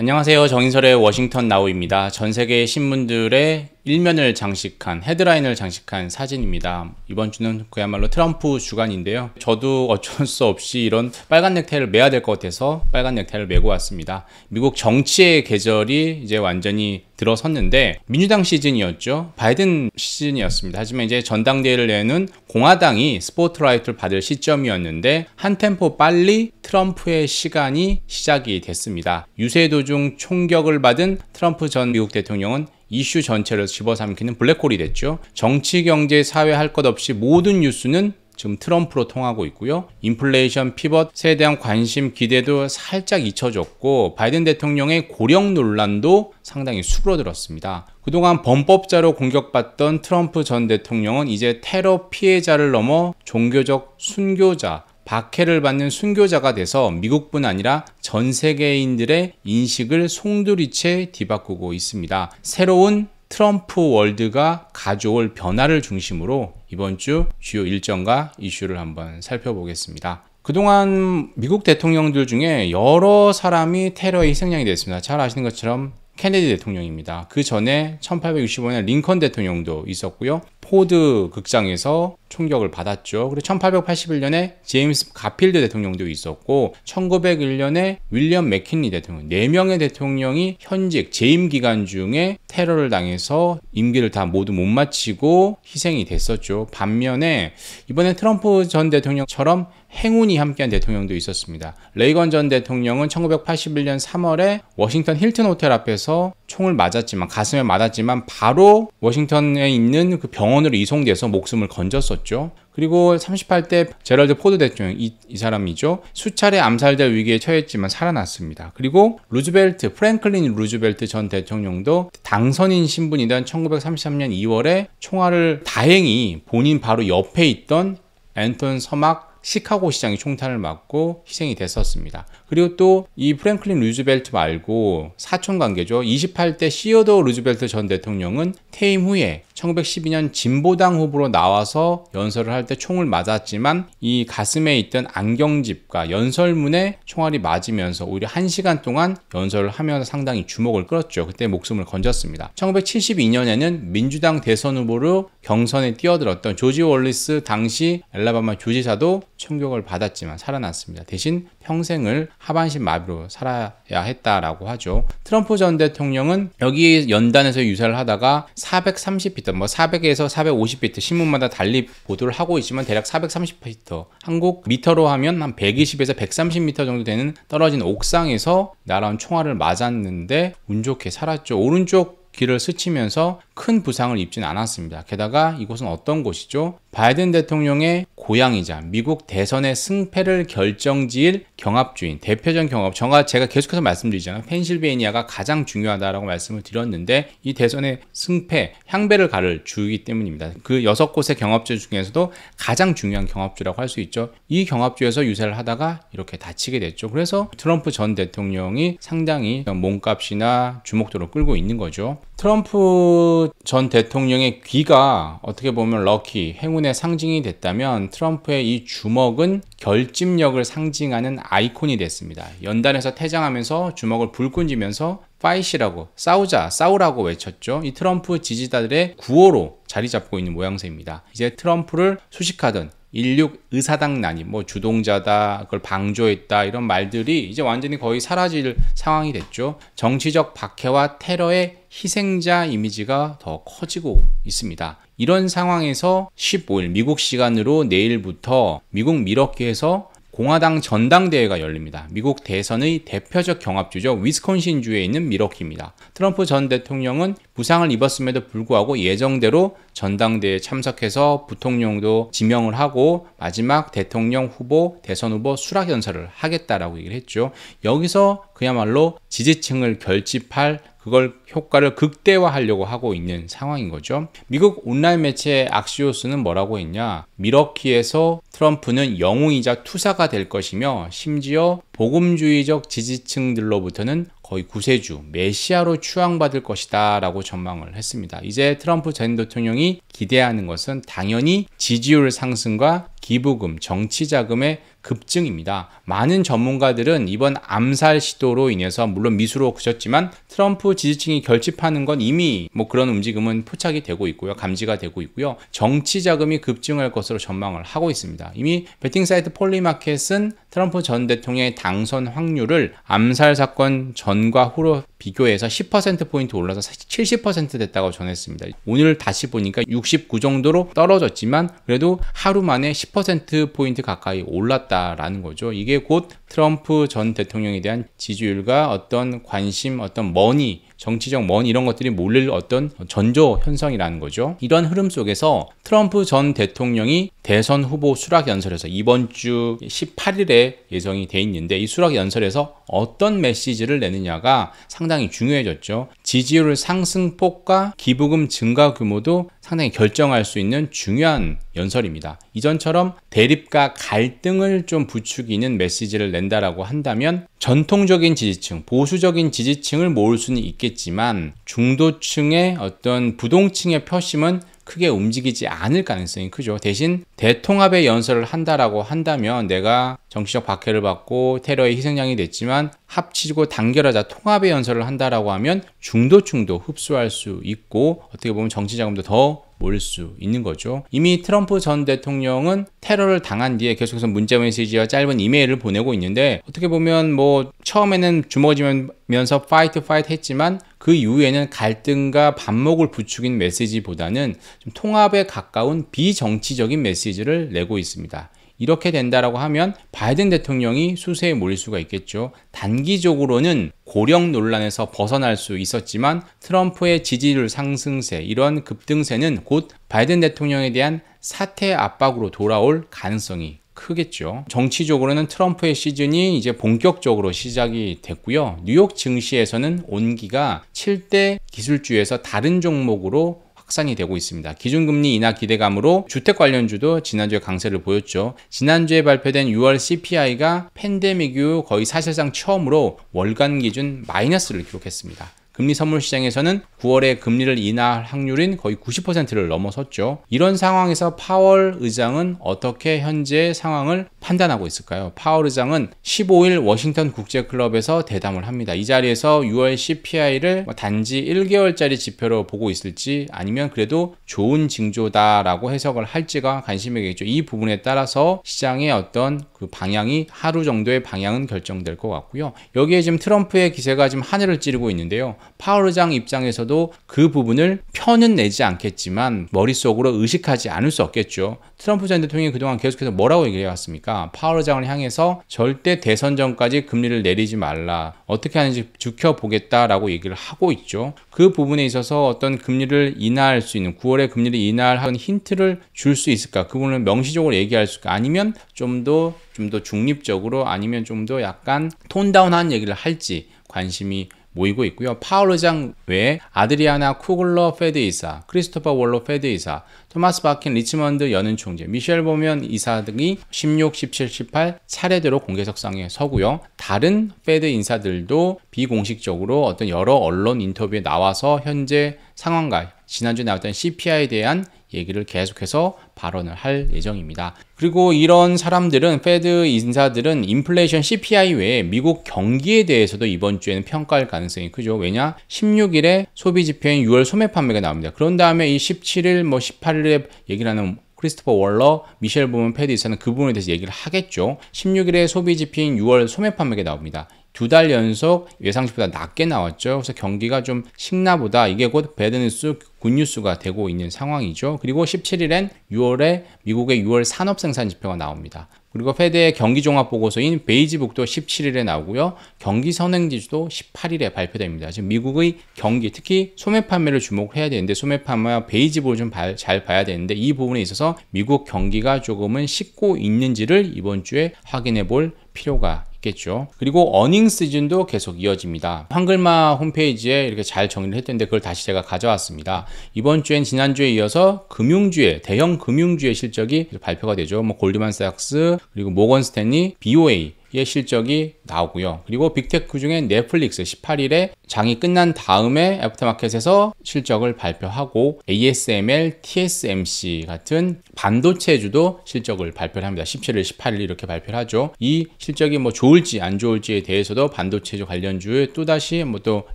안녕하세요. 정인설의 워싱턴 나우입니다. 전 세계 신문들의 일면을 장식한 헤드라인을 장식한 사진입니다. 이번 주는 그야말로 트럼프 주간인데요. 저도 어쩔 수 없이 이런 빨간 넥타이를 매야 될 것 같아서 빨간 넥타이를 메고 왔습니다. 미국 정치의 계절이 이제 완전히 들어섰는데 민주당 시즌이었죠. 바이든 시즌이었습니다. 하지만 이제 전당대회를 내는 공화당이 스포트라이트를 받을 시점이었는데 한 템포 빨리 트럼프의 시간이 시작이 됐습니다. 유세 도중 총격을 받은 트럼프 전 미국 대통령은 이슈 전체를 집어삼키는 블랙홀이 됐죠. 정치, 경제, 사회 할 것 없이 모든 뉴스는 지금 트럼프로 통하고 있고요. 인플레이션 피벗에 대한 관심 기대도 살짝 잊혀졌고 바이든 대통령의 고령 논란도 상당히 수그러들었습니다. 그동안 범법자로 공격받던 트럼프 전 대통령은 이제 테러 피해자를 넘어 종교적 순교자 박해를 받는 순교자가 돼서 미국뿐 아니라 전 세계인들의 인식을 송두리째 뒤바꾸고 있습니다. 새로운 트럼프 월드가 가져올 변화를 중심으로 이번 주 주요 일정과 이슈를 한번 살펴보겠습니다. 그동안 미국 대통령들 중에 여러 사람이 테러의 희생양이 됐습니다. 잘 아시는 것처럼 케네디 대통령입니다. 그 전에 1865년 링컨 대통령도 있었고요. 포드 극장에서 총격을 받았죠. 그리고 1881년에 제임스 가필드 대통령도 있었고 1901년에 윌리엄 맥킨리 대통령 4명의 대통령이 현직 재임 기간 중에 테러를 당해서 임기를 다 모두 못 마치고 희생이 됐었죠. 반면에 이번에 트럼프 전 대통령처럼 행운이 함께한 대통령도 있었습니다. 레이건 전 대통령은 1981년 3월에 워싱턴 힐튼 호텔 앞에서 총을 맞았지만 가슴에 맞았지만 바로 워싱턴에 있는 그 병원 병원으로 이송돼서 목숨을 건졌었죠. 그리고 38대 제럴드 포드 대통령 이, 이 사람이죠. 수차례 암살될 위기에 처했지만 살아났습니다. 그리고 루즈벨트 프랭클린 루즈벨트 전 대통령도 당선인 신분이던 1933년 2월에 총알을 다행히 본인 바로 옆에 있던 앤톤 서막 시카고 시장이 총탄을 맞고 희생이 됐었습니다. 그리고 또 이 프랭클린 루즈벨트 말고 사촌 관계죠. 28대 시어도 루즈벨트 전 대통령은 퇴임 후에 1912년 진보당 후보로 나와서 연설을 할 때 총을 맞았지만 이 가슴에 있던 안경집과 연설문에 총알이 맞으면서 오히려 1시간 동안 연설을 하면서 상당히 주목을 끌었죠. 그때 목숨을 건졌습니다. 1972년에는 민주당 대선 후보로 경선에 뛰어들었던 조지 월리스 당시 엘라바마 교지사도 충격을 받았지만 살아났습니다. 대신 평생을 하반신 마비로 살아야 했다라고 하죠. 트럼프 전 대통령은 여기 연단에서 유사를 하다가 430피트, 뭐 400에서 450피트 신문마다 달리 보도를 하고 있지만 대략 430피트, 한국 미터로 하면 한 120에서 130미터 정도 되는 떨어진 옥상에서 날아온 총알을 맞았는데 운 좋게 살았죠. 오른쪽 길을 스치면서 큰 부상을 입진 않았습니다. 게다가 이곳은 어떤 곳이죠? 바이든 대통령의 고향이자 미국 대선의 승패를 결정지을 경합주인, 대표적 경합. 정가 제가 계속해서 말씀드리잖아요. 펜실베이니아가 가장 중요하다라고 말씀을 드렸는데 이 대선의 승패, 향배를 가를 주이기 때문입니다. 그 여섯 곳의 경합주 중에서도 가장 중요한 경합주라고 할 수 있죠. 이 경합주에서 유세를 하다가 이렇게 다치게 됐죠. 그래서 트럼프 전 대통령이 상당히 몸값이나 주목도를 끌고 있는 거죠. 트럼프 전 대통령의 귀가 어떻게 보면 럭키, 행운의 상징이 됐다면 트럼프의 이 주먹은 결집력을 상징하는 아이콘이 됐습니다. 연단에서 퇴장하면서 주먹을 불끈 쥐면서 파이시라고 싸우자 싸우라고 외쳤죠. 이 트럼프 지지자들의 구호로 자리 잡고 있는 모양새입니다. 이제 트럼프를 수식하던 16 의사당 난이뭐 주동자다, 그걸 방조했다 이런 말들이 이제 완전히 거의 사라질 상황이 됐죠. 정치적 박해와 테러의 희생자 이미지가 더 커지고 있습니다. 이런 상황에서 15일 미국 시간으로 내일부터 미국 미러키에서 공화당 전당대회가 열립니다. 미국 대선의 대표적 경합주죠. 위스콘신주에 있는 미러키입니다. 트럼프 전 대통령은 부상을 입었음에도 불구하고 예정대로 전당대회에 참석해서 부통령도 지명을 하고 마지막 대통령 후보, 대선 후보 수락 연설을 하겠다라고 얘기를 했죠. 여기서 그야말로 지지층을 결집할 그걸 효과를 극대화하려고 하고 있는 상황인 거죠. 미국 온라인 매체 악시오스는 뭐라고 했냐? 미러키에서 트럼프는 영웅이자 투사가 될 것이며 심지어 보금주의적 지지층들로부터는 거의 구세주, 메시아로 추앙받을 것이다 라고 전망을 했습니다. 이제 트럼프 전 대통령이 기대하는 것은 당연히 지지율 상승과 기부금, 정치자금의 급증입니다. 많은 전문가들은 이번 암살 시도로 인해서 물론 미수로 그쳤지만 트럼프 지지층이 결집하는 건 이미 뭐 그런 움직임은 포착이 되고 있고요. 감지가 되고 있고요. 정치 자금이 급증할 것으로 전망을 하고 있습니다. 이미 베팅 사이트 폴리마켓은 트럼프 전 대통령의 당선 확률을 암살 사건 전 전과 후로 비교해서 10%포인트 올라서 70% 됐다고 전했습니다. 오늘 다시 보니까 69 정도로 떨어졌지만 그래도 하루 만에 10%포인트 가까이 올랐다라는 거죠. 이게 곧 트럼프 전 대통령에 대한 지지율과 어떤 관심, 어떤 머니 정치적 먼 이런 것들이 몰릴 어떤 전조 현상이라는 거죠. 이런 흐름 속에서 트럼프 전 대통령이 대선 후보 수락 연설에서 이번 주 18일에 예정이 돼 있는데 이 수락 연설에서 어떤 메시지를 내느냐가 상당히 중요해졌죠. 지지율 상승폭과 기부금 증가 규모도 상당히 결정할 수 있는 중요한 연설입니다. 이전처럼 대립과 갈등을 좀 부추기는 메시지를 낸다라고 한다면 전통적인 지지층, 보수적인 지지층을 모을 수는 있겠지만 중도층의 어떤 부동층의 표심은 크게 움직이지 않을 가능성이 크죠. 대신 대통합의 연설을 한다라고 한다면 내가 정치적 박해를 받고 테러의 희생양이 됐지만 합치고 단결하자 통합의 연설을 한다라고 하면 중도층도 흡수할 수 있고 어떻게 보면 정치 자금도 더 모일 수 있는 거죠. 이미 트럼프 전 대통령은 테러를 당한 뒤에 계속해서 문자 메시지와 짧은 이메일을 보내고 있는데 어떻게 보면 뭐 처음에는 주머지면서 파이트 파이트 했지만 그 이후에는 갈등과 반목을 부추긴 메시지보다는 좀 통합에 가까운 비정치적인 메시지를 내고 있습니다. 이렇게 된다라고 하면 바이든 대통령이 수세에 몰릴 수가 있겠죠. 단기적으로는 고령 논란에서 벗어날 수 있었지만 트럼프의 지지율 상승세, 이런 급등세는 곧 바이든 대통령에 대한 사태 압박으로 돌아올 가능성이 크겠죠. 정치적으로는 트럼프의 시즌이 이제 본격적으로 시작이 됐고요. 뉴욕 증시에서는 온기가 7대 기술주에서 다른 종목으로 확산이 되고 있습니다. 기준금리 인하 기대감으로 주택 관련주도 지난주에 강세를 보였죠. 지난주에 발표된 6월 CPI가 팬데믹 이후 거의 사실상 처음으로 월간 기준 마이너스를 기록했습니다. 금리 선물 시장에서는 9월에 금리를 인하할 확률인 거의 90%를 넘어섰죠. 이런 상황에서 파월 의장은 어떻게 현재 상황을 판단하고 있을까요? 파월 의장은 15일 워싱턴 국제클럽에서 대담을 합니다. 이 자리에서 6월 CPI를 뭐 단지 1개월짜리 지표로 보고 있을지 아니면 그래도 좋은 징조다라고 해석을 할지가 관심이겠죠. 이 부분에 따라서 시장의 어떤 그 방향이 하루 정도의 방향은 결정될 것 같고요. 여기에 지금 트럼프의 기세가 지금 하늘을 찌르고 있는데요. 파울장 입장에서도 그 부분을 편은 내지 않겠지만 머릿속으로 의식하지 않을 수 없겠죠. 트럼프 전 대통령이 그동안 계속해서 뭐라고 얘기해 왔습니까? 파울장을 향해서 절대 대선 전까지 금리를 내리지 말라. 어떻게 하는지 지켜보겠다라고 얘기를 하고 있죠. 그 부분에 있어서 어떤 금리를 인하할 수 있는 9월에 금리를 인하할 힌트를 줄 수 있을까? 그 부분을 명시적으로 얘기할 수 있을까? 아니면 좀더 좀더 좀 더 중립적으로 아니면 좀 더 약간 톤다운한 얘기를 할지 관심이 모이고 있고요. 파울 의장 외에 아드리아나 쿠글러 페드 이사, 크리스토퍼 월로 페드 이사, 토마스 바킨 리치먼드 연은 총재, 미셸 보면 이사 등이 16, 17, 18 차례대로 공개석상에 서고요. 다른 페드 인사들도 비공식적으로 어떤 여러 언론 인터뷰에 나와서 현재 상황과 지난주에 나왔던 CPI에 대한 얘기를 계속해서 발언을 할 예정입니다. 그리고 이런 사람들은 페드 인사들은 인플레이션 CPI 외에 미국 경기에 대해서도 이번 주에는 평가할 가능성이 크죠. 왜냐? 16일에 소비 지표인 6월 소매 판매가 나옵니다. 그런 다음에 이 17일 뭐 18일에 얘기 하는 크리스토퍼 월러, 미셸 보문 패디스는 드그 부분에 대해서 얘기를 하겠죠. 16일에 소비 지표인 6월 소매 판매가 나옵니다. 두달 연속 예상치보다 낮게 나왔죠. 그래서 경기가 좀 식나보다 이게 곧 배드뉴스 굿뉴스가 되고 있는 상황이죠. 그리고 17일엔 6월에 미국의 6월 산업생산 지표가 나옵니다. 그리고 페드의 경기종합보고서인 베이지북도 17일에 나오고요. 경기선행지수도 18일에 발표됩니다. 지금 미국의 경기, 특히 소매 판매를 주목해야 되는데 소매 판매와 베이지북을 좀 잘 봐야 되는데 이 부분에 있어서 미국 경기가 조금은 식고 있는지를 이번 주에 확인해 볼 필요가 있겠죠. 그리고 어닝 시즌도 계속 이어집니다. 한글마 홈페이지에 이렇게 잘 정리를 했던데 그걸 다시 제가 가져왔습니다. 이번 주엔 지난주에 이어서 금융주의, 대형 금융주의 실적이 발표가 되죠. 뭐 골드만삭스, 그리고 모건스탠리, BOA 의 실적이 나오고요. 그리고 빅테크 그 중에 넷플릭스 18일에 장이 끝난 다음에 애프터마켓에서 실적을 발표하고 ASML, TSMC 같은 반도체주도 실적을 발표를 합니다. 17일, 18일 이렇게 발표를 하죠. 이 실적이 뭐 좋을지 안 좋을지에 대해서도 반도체주 관련주에 또다시 뭐 또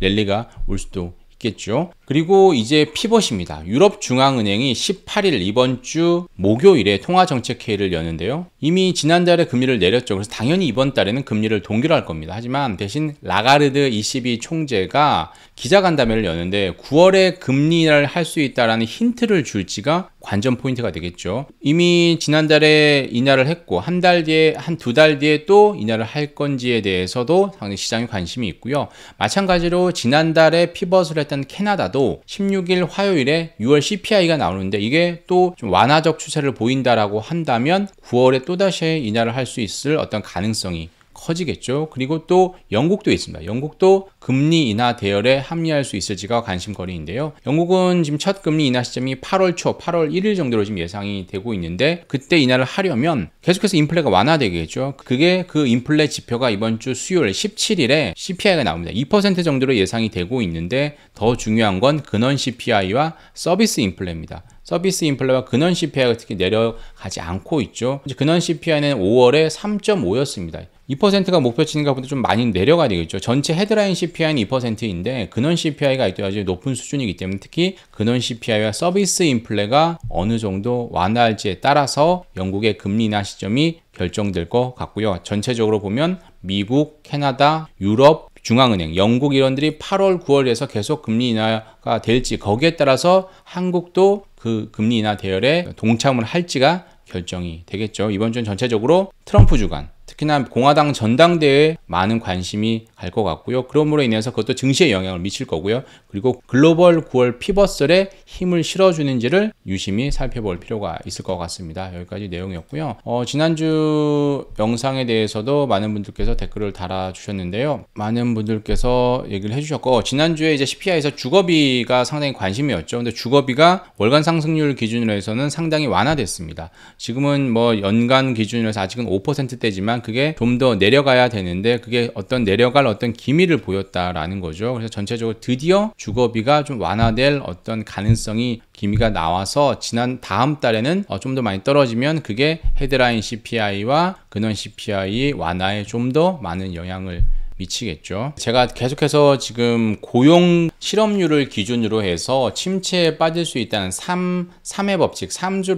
랠리가 올 수도 있겠죠. 그리고 이제 피벗입니다. 유럽중앙은행이 18일 이번 주 목요일에 통화정책회의를 여는데요. 이미 지난달에 금리를 내렸죠. 그래서 당연히 이번 달에는 금리를 동결 할 겁니다. 하지만 대신 라가르드 22 총재가 기자간담회를 여는데 9월에 금리를 할 수 있다라는 힌트를 줄지가 관전 포인트가 되겠죠. 이미 지난달에 인하를 했고 한 달 뒤에 한 두 달 뒤에 또 인하를 할 건지에 대해서도 당연히 시장에 관심이 있고요. 마찬가지로 지난달에 피벗을 했던 캐나다도 하도 16일 화요일에 6월 CPI가 나오는데 이게 또 좀 완화적 추세를 보인다라고 한다면 9월에 또다시 인하를 할 수 있을 어떤 가능성이 커지겠죠. 그리고 또 영국도 있습니다. 영국도 금리 인하 대열에 합리할 수 있을지가 관심거리인데요. 영국은 지금 첫 금리 인하 시점이 8월 초, 8월 1일 정도로 지금 예상이 되고 있는데 그때 인하를 하려면 계속해서 인플레가 완화되겠죠. 그게 그 인플레 지표가 이번 주 수요일 17일에 CPI가 나옵니다. 2% 정도로 예상이 되고 있는데 더 중요한 건 근원 CPI와 서비스 인플레입니다. 서비스 인플레와 근원 CPI가 특히 내려가지 않고 있죠. 근원 CPI는 5월에 3.5였습니다. 2%가 목표치인가 보다 좀 많이 내려가야 되겠죠. 전체 헤드라인 CPI는 2%인데 근원 CPI가 있어야지 높은 수준이기 때문에 특히 근원 CPI와 서비스 인플레가 어느 정도 완화할지에 따라서 영국의 금리 인하 시점이 결정될 것 같고요. 전체적으로 보면 미국, 캐나다, 유럽, 중앙은행, 영국 이런들이 8월, 9월에서 계속 금리 인하가 될지 거기에 따라서 한국도 그 금리 인하 대열에 동참을 할지가 결정이 되겠죠. 이번 주는 전체적으로 트럼프 주간 특히나 공화당 전당대회에 많은 관심이 갈 것 같고요. 그러므로 인해서 그것도 증시에 영향을 미칠 거고요. 그리고 글로벌 9월 피벗설에 힘을 실어주는지를 유심히 살펴볼 필요가 있을 것 같습니다. 여기까지 내용이었고요. 어, 지난주 영상에 대해서도 많은 분들께서 댓글을 달아주셨는데요. 많은 분들께서 얘기를 해주셨고 어, 지난주에 이제 CPI에서 주거비가 상당히 관심이었죠. 근데 주거비가 월간 상승률 기준으로 해서는 상당히 완화됐습니다. 지금은 뭐 연간 기준으로 해서 아직은 5%대지만 그게 좀 더 내려가야 되는데 그게 어떤 내려갈 어떤 기미를 보였다라는 거죠. 그래서 전체적으로 드디어 주거비가 좀 완화될 어떤 가능성이 기미가 나와서 지난 다음 달에는 어 좀더 많이 떨어지면 그게 헤드라인 CPI와 근원 CPI 완화에 좀 더 많은 영향을 미치겠죠. 제가 계속해서 지금 고용 실업률을 기준으로 해서 침체에 빠질 수 있다는 3, 3의 법칙, 3주에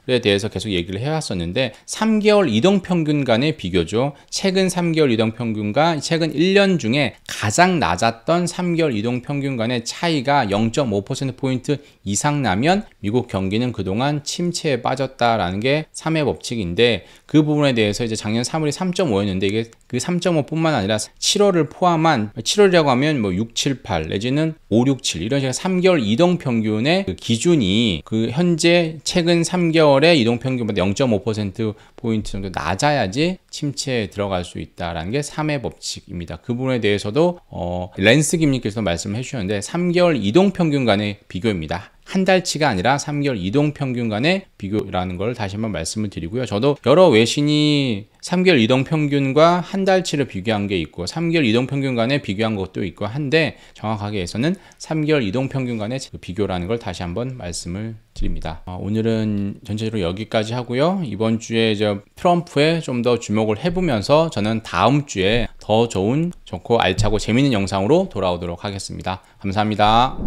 를 대해서 계속 얘기를 해왔었는데 3개월 이동평균 간의 비교죠. 최근 3개월 이동평균과 최근 1년 중에 가장 낮았던 3개월 이동평균 간의 차이가 0.5%포인트 이상 나면 미국 경기는 그동안 침체에 빠졌다라는 게 3의 법칙인데 그 부분에 대해서 이제 작년 3월이 3.5였는데 이게 그 3.5뿐만 아니라 7월을 포함한 7월이라고 하면 뭐 6, 7, 8 내지는 5, 6, 7 이런 식의 3개월 이동 평균의 그 기준이 그 현재 최근 3개월의 이동 평균보다 0.5% 포인트 정도 낮아야지 침체에 들어갈 수 있다라는 게 3의 법칙입니다. 그 부분에 대해서도 어, 렌스 김님께서 말씀해 주셨는데 3개월 이동 평균 간의 비교입니다. 한 달치가 아니라 3개월 이동 평균 간의 비교라는 걸 다시 한번 말씀을 드리고요. 저도 여러 외신이 3개월 이동 평균과 한 달치를 비교한 게 있고 3개월 이동 평균 간에 비교한 것도 있고 한데 정확하게해서는 3개월 이동 평균 간의 그 비교라는 걸 다시 한번 말씀을 드립니다. 어, 오늘은 전체적으로 여기까지 하고요. 이번 주에 저 트럼프에 좀 더 주목을 해보면서 저는 다음 주에 더 좋은 좋고 알차고 재밌는 영상으로 돌아오도록 하겠습니다. 감사합니다.